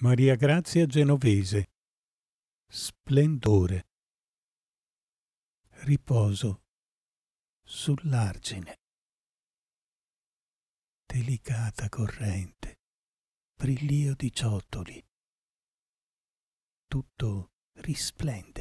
Maria Grazia Genovese. Splendore. Riposo sull'argine. Delicata corrente, brillio di ciottoli. Tutto risplende.